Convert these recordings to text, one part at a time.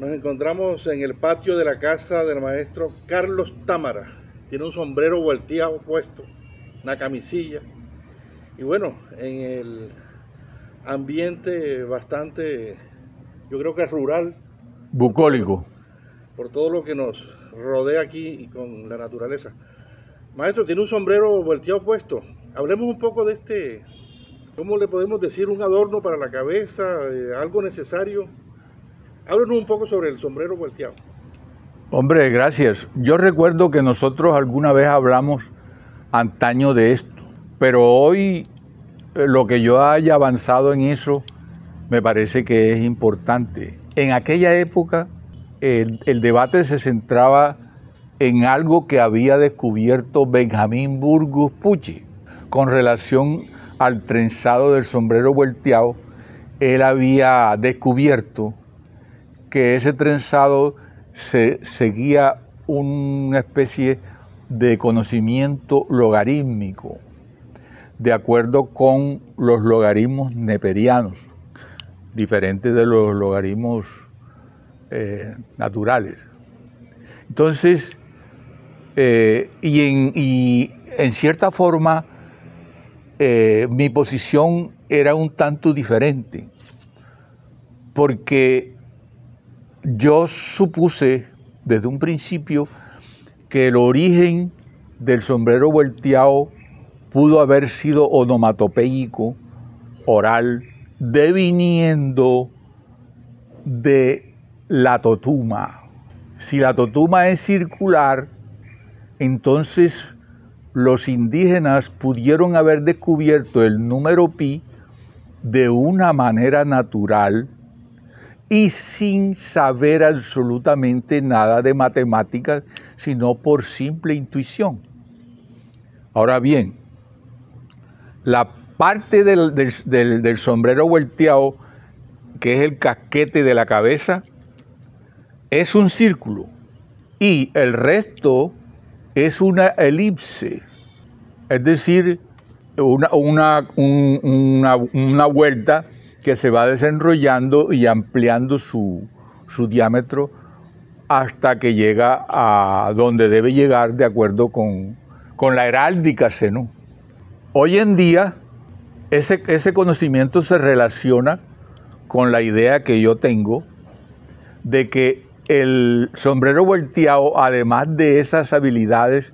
Nos encontramos en el patio de la casa del maestro Carlos Támara. Tiene un sombrero volteado puesto, una camisilla. Y bueno, en el ambiente bastante, yo creo que rural. Bucólico. Por todo lo que nos rodea aquí y con la naturaleza. Maestro, tiene un sombrero volteado puesto. Hablemos un poco de este, ¿cómo le podemos decir? Un adorno para la cabeza, eh, algo necesario. Háblanos un poco sobre el sombrero volteado. Hombre, gracias. Yo recuerdo que nosotros alguna vez hablamos antaño de esto, pero hoy eh, lo que yo haya avanzado en eso me parece que es importante. En aquella época el, debate se centraba en algo que había descubierto Benjamín Burgos Pucci con relación al trenzado del sombrero volteado. Él había descubierto que ese trenzado seguía una especie de conocimiento logarítmico, de acuerdo con los logaritmos neperianos, diferentes de los logaritmos eh, naturales. Entonces, eh, y, en, cierta forma, eh, mi posición era un tanto diferente, porque yo supuse desde un principio que el origen del sombrero volteado pudo haber sido onomatopeico, oral, deviniendo de la totuma. Si la totuma es circular, entonces los indígenas pudieron haber descubierto el número pi de una manera natural y sin saber absolutamente nada de matemáticas, sino por simple intuición. Ahora bien, la parte del, sombrero volteado, que es el casquete de la cabeza, es un círculo y el resto es una elipse, es decir, una, una, una, una vuelta que se va desenrollando y ampliando su, diámetro hasta que llega a donde debe llegar de acuerdo con, la heráldica Zenú. Hoy en día ese, ese conocimiento se relaciona con la idea que yo tengo de que el sombrero volteado, además de esas habilidades,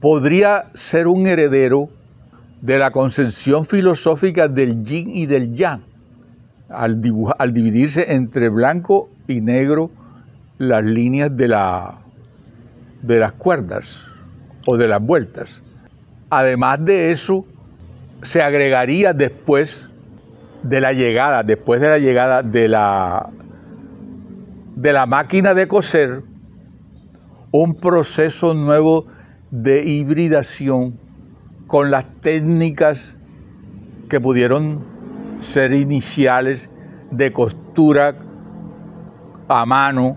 podría ser un heredero de la concepción filosófica del yin y del yang al, al dividirse entre blanco y negro las líneas de, la, de las cuerdas o de las vueltas. Además de eso, se agregaría después de la llegada, después de la llegada de la, de la máquina de coser, un proceso nuevo de hibridación con las técnicas que pudieron ser iniciales de costura a mano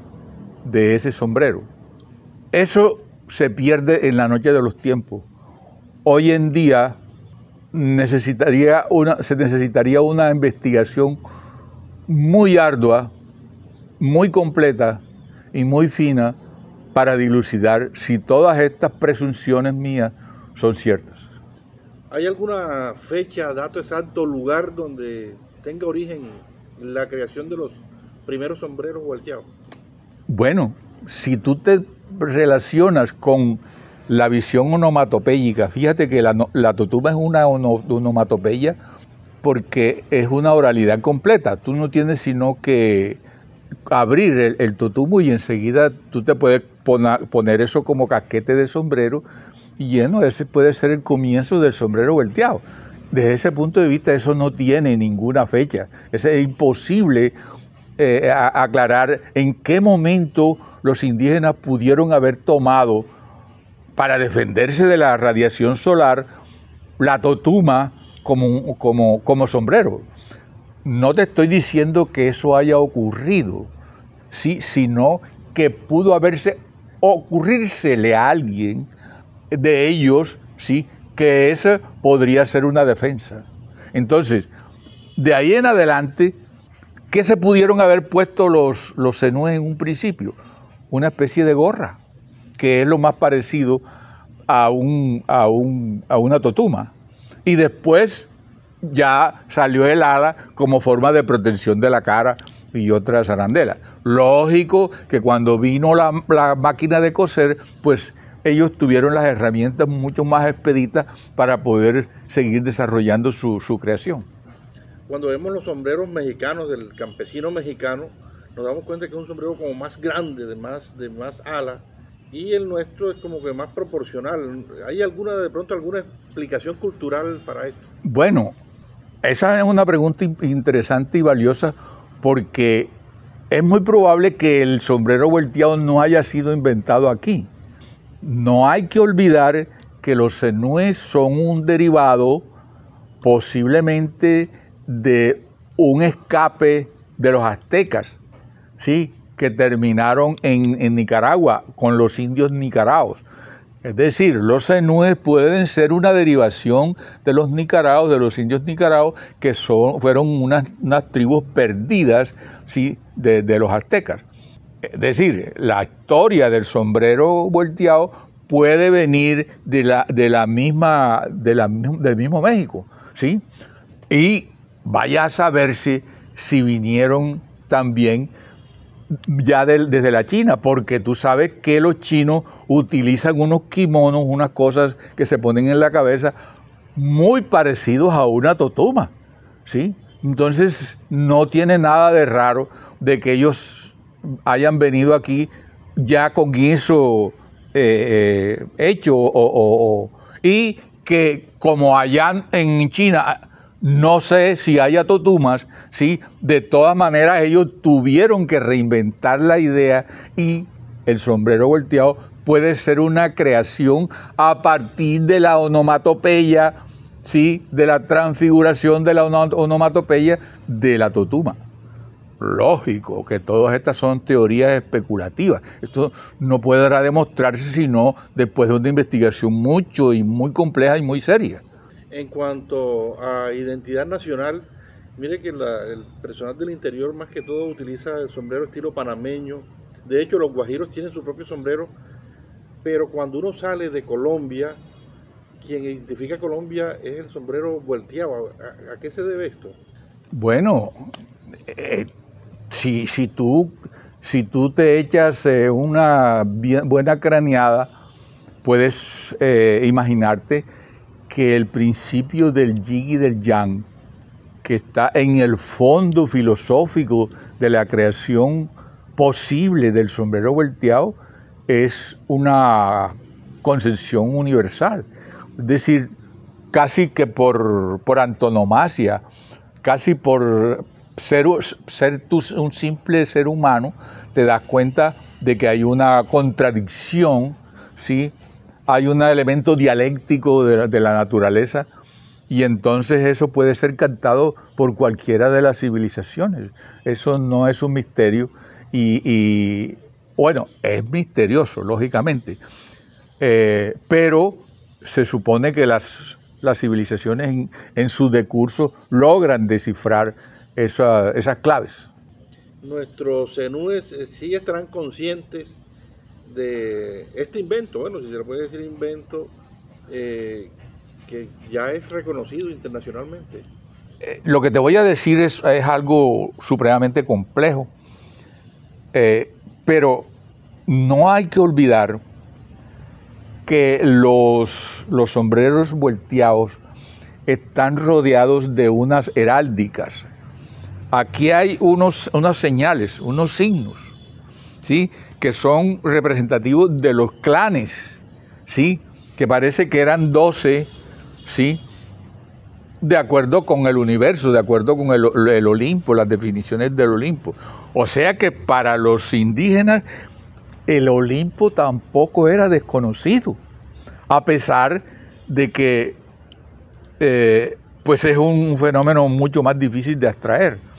de ese sombrero. Eso se pierde en la noche de los tiempos. Hoy en día necesitaría una, se necesitaría una investigación muy ardua, muy completa y muy fina para dilucidar si todas estas presunciones mías son ciertas. ¿Hay alguna fecha, dato exacto, lugar donde tenga origen la creación de los primeros sombreros volteados? Bueno, si tú te relacionas con la visión onomatopéyica, fíjate que la, la totuma es una onomatopeya porque es una oralidad completa. Tú no tienes sino que abrir el, el totumo y enseguida tú te puedes poner eso como casquete de sombrero lleno, ese puede ser el comienzo del sombrero volteado. Desde ese punto de vista, eso no tiene ninguna fecha. Es imposible eh, aclarar en qué momento los indígenas pudieron haber tomado para defenderse de la radiación solar la totuma como, como, sombrero. No te estoy diciendo que eso haya ocurrido, sino que pudo haberse ocurrírsele a alguien de ellos, ¿sí? que esa podría ser una defensa. Entonces, de ahí en adelante, ¿qué se pudieron haber puesto los, los en un principio? Una especie de gorra, que es lo más parecido a, un, a, un, a una totuma. Y después ya salió el ala como forma de protección de la cara y otras arandelas. Lógico que cuando vino la, la máquina de coser, pues ellos tuvieron las herramientas mucho más expeditas para poder seguir desarrollando su, creación. Cuando vemos los sombreros mexicanos del campesino mexicano, nos damos cuenta que es un sombrero como más grande, de más, de más alas, y el nuestro es como que más proporcional. ¿Hay alguna, de pronto, alguna explicación cultural para esto? Bueno, esa es una pregunta interesante y valiosa porque es muy probable que el sombrero volteado no haya sido inventado aquí. No hay que olvidar que los senúes son un derivado posiblemente de un escape de los aztecas, ¿sí? que terminaron en, Nicaragua con los indios nicaraos. Es decir, los senúes pueden ser una derivación de los nicaraos, de los indios nicaraos, que son, fueron unas, unas tribus perdidas ¿sí? de los aztecas. Es decir, la historia del sombrero volteado puede venir de la, de la misma, del mismo México, ¿sí? Y vaya a saberse si vinieron también ya desde la China, porque tú sabes que los chinos utilizan unos kimonos, unas cosas que se ponen en la cabeza muy parecidos a una totuma, ¿sí? Entonces no tiene nada de raro de que ellos hayan venido aquí ya con eso eh, eh, hecho y que como allá en China ah, no sé si haya totumas, ¿sí? de todas maneras ellos tuvieron que reinventar la idea y el sombrero volteado puede ser una creación a partir de la onomatopeya, ¿sí? de la transfiguración de la onomatopeya de la totuma lógico que todas estas son teorías especulativas. Esto no podrá demostrarse sino después de una investigación mucho y muy compleja y muy seria. En cuanto a identidad nacional, mire que el personal del interior más que todo utiliza el sombrero estilo panameño. De hecho, los guajiros tienen su propio sombrero, pero cuando uno sale de Colombia, quien identifica a Colombia es el sombrero volteado. ¿A, qué se debe esto? Bueno, eh, si, tú, si tú te echas eh, una buena craneada, puedes eh, imaginarte que el principio del yin y del yang, que está en el fondo filosófico de la creación posible del sombrero volteado, es una concepción universal. Es decir, casi que por antonomasia, casi por, ser, tú, un simple ser humano, te das cuenta de que hay una contradicción, ¿sí? hay un elemento dialéctico de la, naturaleza y entonces eso puede ser cantado por cualquiera de las civilizaciones. Eso no es un misterio y, bueno, es misterioso, lógicamente, eh, pero se supone que las, civilizaciones en su decurso logran descifrar esas claves. Nuestros senúes... Eh, sí estarán conscientes de este invento, bueno, si se le puede decir invento, eh, que ya es reconocido internacionalmente. Eh, lo que te voy a decir es, algo supremamente complejo, pero no hay que olvidar que los, los sombreros volteados están rodeados de unas heráldicas, Aquí hay unos, unas señales, unos signos, ¿sí? que son representativos de los clanes, ¿sí? que parece que eran doce, ¿sí? de acuerdo con el universo, de acuerdo con el, Olimpo, las definiciones del Olimpo. O sea que para los indígenas el Olimpo tampoco era desconocido, a pesar de que eh, pues es un fenómeno mucho más difícil de extraer.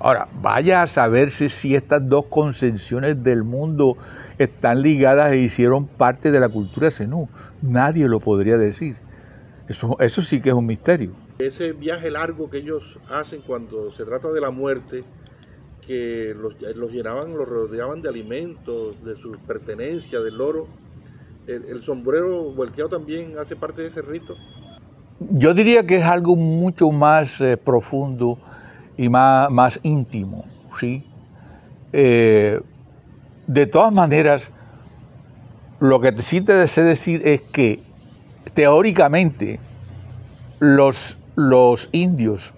Ahora, vaya a saberse si estas dos concepciones del mundo están ligadas e hicieron parte de la cultura zenú. Nadie lo podría decir. Eso, eso sí que es un misterio. Ese viaje largo que ellos hacen cuando se trata de la muerte, que los, llenaban, los rodeaban de alimentos, de sus pertenencias, del oro, el, sombrero volteado también hace parte de ese rito. Yo diría que es algo mucho más eh, profundo y más, íntimo, ¿sí? Eh, de todas maneras, lo que sí te deseo decir es que teóricamente los, los indios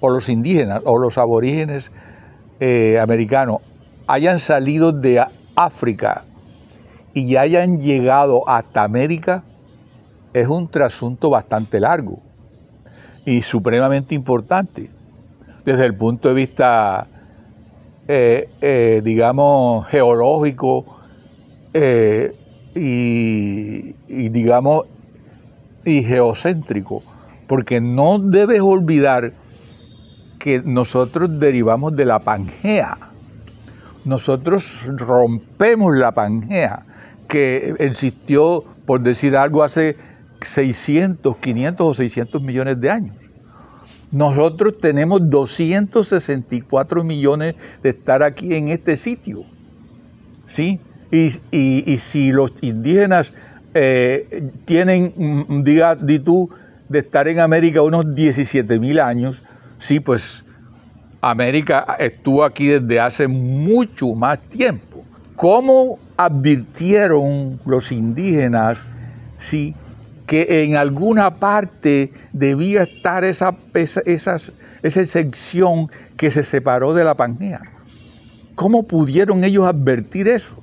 o los indígenas o los aborígenes eh, americanos hayan salido de África y hayan llegado hasta América es un trasunto bastante largo y supremamente importante desde el punto de vista, eh, eh, digamos, geológico eh, y, digamos, y geocéntrico, porque no debes olvidar que nosotros derivamos de la Pangea. Nosotros rompemos la Pangea, que existió, por decir algo, hace 600, 500 o 600 millones de años. Nosotros tenemos 264 millones de estar aquí en este sitio. ¿Sí? Y, si los indígenas eh, tienen, mm, diga, di tú, de estar en América unos 17 mil años, sí, pues América estuvo aquí desde hace mucho más tiempo. ¿Cómo advirtieron los indígenas, sí, que en alguna parte debía estar esa, esa, esas, esa sección que se separó de la Pangea. ¿Cómo pudieron ellos advertir eso?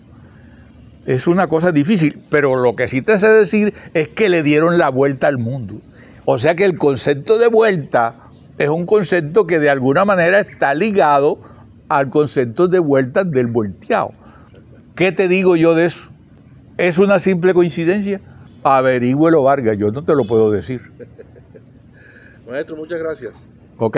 Es una cosa difícil, pero lo que sí te sé decir es que le dieron la vuelta al mundo. O sea que el concepto de vuelta es un concepto que de alguna manera está ligado al concepto de vuelta del volteado. ¿Qué te digo yo de eso? ¿Es una simple coincidencia? Averígüelo, Vargas, yo no te lo puedo decir. Maestro, muchas gracias. Ok.